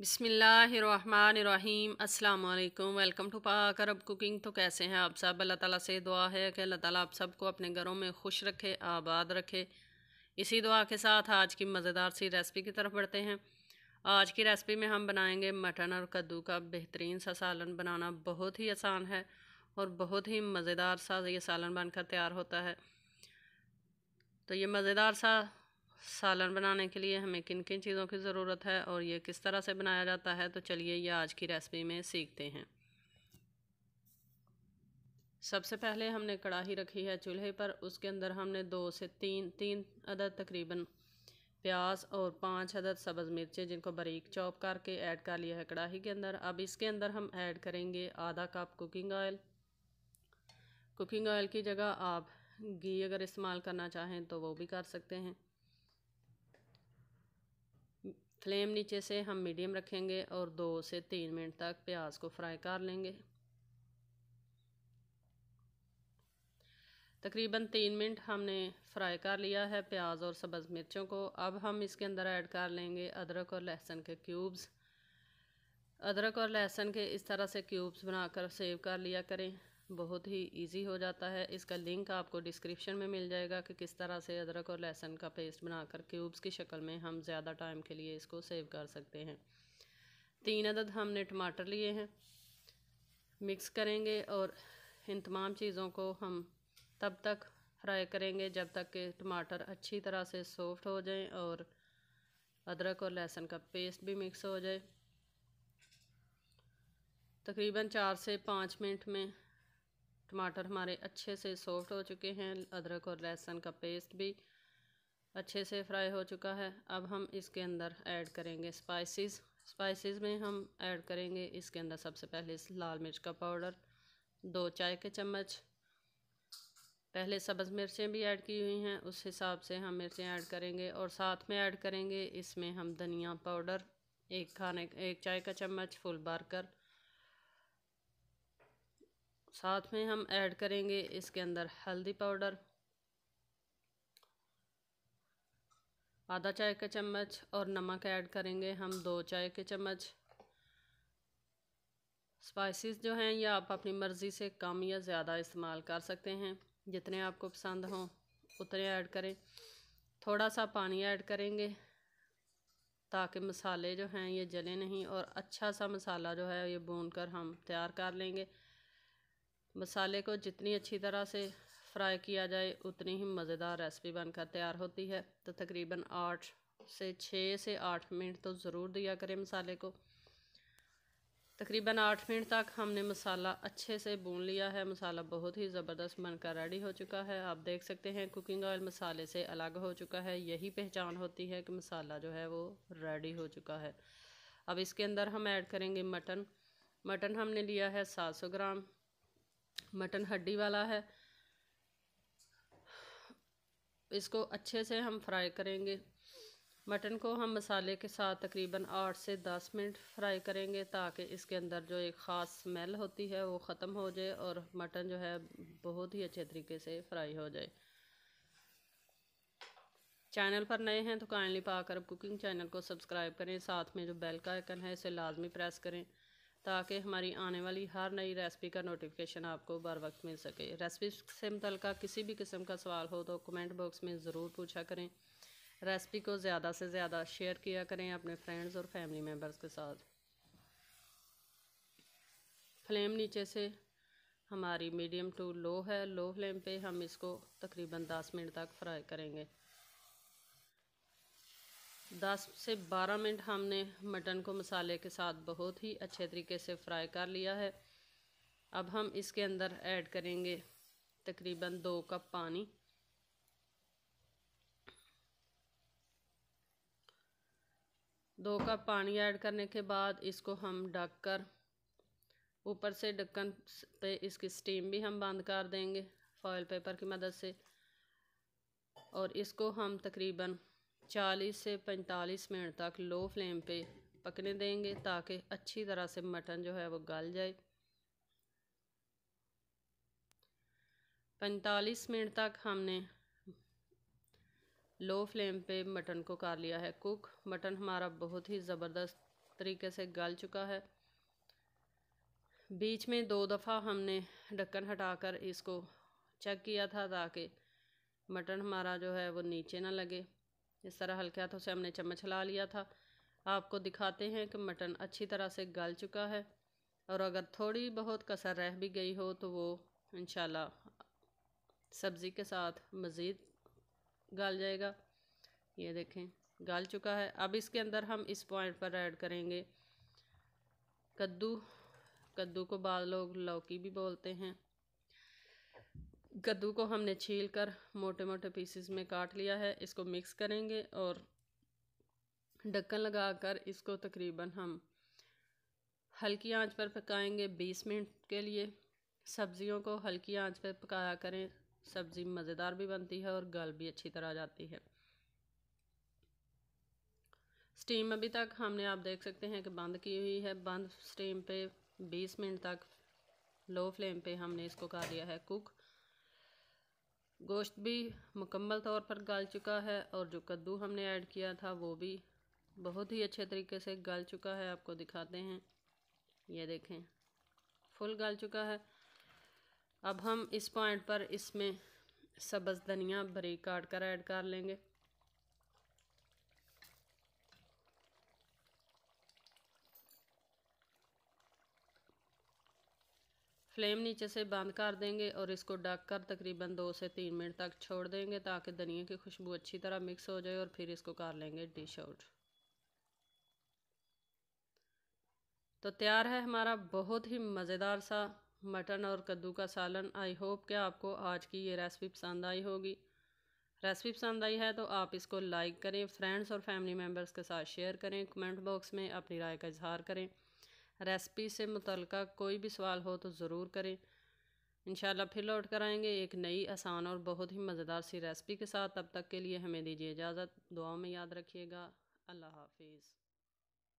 बिसमीम् अल्लाम welcome to पाक अरब cooking तो कैसे हैं आप सब अल्लाह ताला से दुआ है कि अल्लाह ताला आप सबको अपने घरों में खुश रखे आबाद रखे इसी दुआ के साथ आज की मज़ेदार सी रेसिपी की तरफ बढ़ते हैं आज की रेसिपी में हम बनाएंगे मटन और कद्दू का बेहतरीन सा सालन बनाना बहुत ही आसान है और बहुत ही मज़ेदार सा ये सालन बनकर तैयार होता है तो ये मज़ेदार सा सालन बनाने के लिए हमें किन किन चीज़ों की ज़रूरत है और ये किस तरह से बनाया जाता है तो चलिए ये आज की रेसिपी में सीखते हैं सबसे पहले हमने कढ़ाही रखी है चूल्हे पर उसके अंदर हमने दो से तीन तीन अदद तकरीबन प्याज और पाँच अदद सब्ज़ मिर्चें जिनको बारीक चॉप करके ऐड कर लिया है कढ़ाही के अंदर अब इसके अंदर हम ऐड करेंगे आधा cup cooking oil cooking oil की जगह आप घी अगर इस्तेमाल करना चाहें तो वो भी कर सकते हैं फ्लेम नीचे से हम मीडियम रखेंगे और दो से तीन मिनट तक प्याज को फ्राई कर लेंगे तकरीबन तीन मिनट हमने फ्राई कर लिया है प्याज और सब्ज़ मिर्चों को अब हम इसके अंदर ऐड कर लेंगे अदरक और लहसुन के क्यूब्स अदरक और लहसुन के इस तरह से क्यूब्स बनाकर सेव कर लिया करें बहुत ही इजी हो जाता है इसका लिंक आपको डिस्क्रिप्शन में मिल जाएगा कि किस तरह से अदरक और लहसुन का पेस्ट बनाकर क्यूब्स की शक्ल में हम ज़्यादा टाइम के लिए इसको सेव कर सकते हैं तीन अदद हमने टमाटर लिए हैं मिक्स करेंगे और इन तमाम चीज़ों को हम तब तक फ्राई करेंगे जब तक कि टमाटर अच्छी तरह से सॉफ्ट हो जाए और अदरक और लहसुन का पेस्ट भी मिक्स हो जाए तकरीबन चार से पाँच मिनट में टमाटर हमारे अच्छे से सॉफ्ट हो चुके हैं अदरक और लहसुन का पेस्ट भी अच्छे से फ्राई हो चुका है अब हम इसके अंदर ऐड करेंगे स्पाइसेस स्पाइसेस में हम ऐड करेंगे इसके अंदर सबसे पहले लाल मिर्च का पाउडर दो चाय के चम्मच पहले सब्ज़ मिर्चें भी ऐड की हुई हैं उस हिसाब से हम मिर्चें ऐड करेंगे और साथ में ऐड करेंगे इसमें हम धनिया पाउडर एक खाने एक चाय का चम्मच फुल बारकर साथ में हम ऐड करेंगे इसके अंदर हल्दी पाउडर आधा चाय का चम्मच और नमक ऐड करेंगे हम दो चाय के चम्मच स्पाइसेस जो हैं ये आप अपनी मर्ज़ी से कम या ज़्यादा इस्तेमाल कर सकते हैं जितने आपको पसंद हों उतने ऐड करें थोड़ा सा पानी ऐड करेंगे ताकि मसाले जो हैं ये जले नहीं और अच्छा सा मसाला जो है ये भून कर हम तैयार कर लेंगे मसाले को जितनी अच्छी तरह से फ्राई किया जाए उतनी ही मज़ेदार रेसिपी बनकर तैयार होती है तो तकरीबन आठ से छः से आठ मिनट तो ज़रूर दिया करें मसाले को तकरीबन आठ मिनट तक हमने मसाला अच्छे से भून लिया है मसाला बहुत ही ज़बरदस्त बनकर रेडी हो चुका है आप देख सकते हैं कुकिंग ऑयल मसाले से अलग हो चुका है यही पहचान होती है कि मसाला जो है वो रेडी हो चुका है अब इसके अंदर हम ऐड करेंगे मटन मटन हमने लिया है सात सौ ग्राम मटन हड्डी वाला है इसको अच्छे से हम फ्राई करेंगे मटन को हम मसाले के साथ तकरीबन आठ से दस मिनट फ्राई करेंगे ताकि इसके अंदर जो एक ख़ास स्मेल होती है वो ख़त्म हो जाए और मटन जो है बहुत ही अच्छे तरीके से फ्राई हो जाए चैनल पर नए हैं तो काइंडली पाकर कुकिंग चैनल को सब्सक्राइब करें साथ में जो बेल का आइकन है इसे लाजमी प्रेस करें ताकि हमारी आने वाली हर नई रेसिपी का नोटिफिकेशन आपको बर वक्त मिल सके रेसिपी से मुतल किसी भी किस्म का सवाल हो तो कमेंट बॉक्स में ज़रूर पूछा करें रेसिपी को ज़्यादा से ज़्यादा शेयर किया करें अपने फ्रेंड्स और फैमिली मेम्बर्स के साथ फ्लेम नीचे से हमारी मीडियम टू लो है लो फ्लेम पे हम इसको तकरीबन 10 मिनट तक फ्राई करेंगे 10 से 12 मिनट हमने मटन को मसाले के साथ बहुत ही अच्छे तरीके से फ्राई कर लिया है अब हम इसके अंदर ऐड करेंगे तकरीबन दो कप पानी दो कप पानी ऐड करने के बाद इसको हम ढक कर ऊपर से ढक्कन पे इसकी स्टीम भी हम बंद कर देंगे फॉयल पेपर की मदद से और इसको हम तकरीबन 40 से 45 मिनट तक लो फ्लेम पे पकने देंगे ताकि अच्छी तरह से मटन जो है वो गल जाए 45 मिनट तक हमने लो फ्लेम पे मटन को कर लिया है कुक मटन हमारा बहुत ही ज़बरदस्त तरीके से गल चुका है बीच में दो दफ़ा हमने ढक्कन हटाकर इसको चेक किया था ताकि मटन हमारा जो है वो नीचे ना लगे इस तरह हल्के हाथों से हमने चम्मच हिला लिया था आपको दिखाते हैं कि मटन अच्छी तरह से गल चुका है और अगर थोड़ी बहुत कसर रह भी गई हो तो वो इन सब्ज़ी के साथ मज़ीद गल जाएगा ये देखें गल चुका है अब इसके अंदर हम इस पॉइंट पर ऐड करेंगे कद्दू कद्दू को बाद लोग लौकी भी बोलते हैं कद्दू को हमने छील कर मोटे मोटे पीसेस में काट लिया है इसको मिक्स करेंगे और ढक्कन लगाकर इसको तकरीबन हम हल्की आंच पर पकाएंगे 20 मिनट के लिए सब्जियों को हल्की आंच पर पकाया करें सब्ज़ी मज़ेदार भी बनती है और गल भी अच्छी तरह जाती है स्टीम अभी तक हमने आप देख सकते हैं कि बंद की हुई है बंद स्टीम पे 20 मिनट तक लो फ्लेम पे हमने इसको कर लिया है कुक गोश्त भी मुकम्मल तौर पर गल चुका है और जो कद्दू हमने ऐड किया था वो भी बहुत ही अच्छे तरीके से गल चुका है आपको दिखाते हैं ये देखें फुल गल चुका है अब हम इस पॉइंट पर इसमें सब्ज़ धनिया बरीक काट कर ऐड कर लेंगे फ्लेम नीचे से बंद कर देंगे और इसको ढक कर तकरीबन दो से तीन मिनट तक छोड़ देंगे ताकि धनिया की खुशबू अच्छी तरह मिक्स हो जाए और फिर इसको कर लेंगे डिश आउट तो तैयार है हमारा बहुत ही मज़ेदार सा मटन और कद्दू का सालन आई होप कि आपको आज की ये रेसिपी पसंद आई होगी रेसिपी पसंद आई है तो आप इसको लाइक करें फ्रेंड्स और फैमिली मेम्बर्स के साथ शेयर करें कमेंट बॉक्स में अपनी राय का इजहार करें रेसिपी से मुतलक कोई भी सवाल हो तो ज़रूर करें इन फिर लौट कर आएंगे एक नई आसान और बहुत ही मज़ेदार सी रेसिपी के साथ तब तक के लिए हमें दीजिए इजाज़त दुआओं में याद रखिएगा अल्लाह हाफिज़